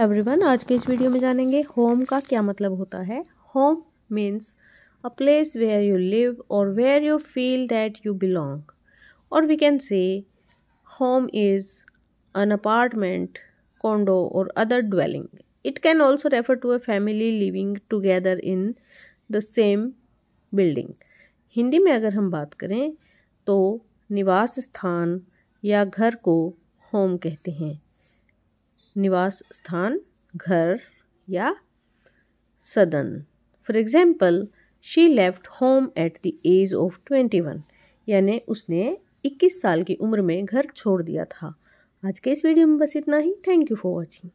everyone आज के इस वीडियो में जानेंगे होम का क्या मतलब होता है home means a place where you live और where you feel that you belong और we can say home is an apartment condo और other dwelling it can also refer to a family living together in the same building Hindi में अगर हम बात करें तो निवास स्थान या घर को होम कहते हैं निवास स्थान घर या सदन for example she left home at the age of twenty one यानि उसने इक्कीस साल की उम्र में घर छोड़ दिया था आज के इस वीडियो में बस इतना ही थैंक यू फॉर वॉचिंग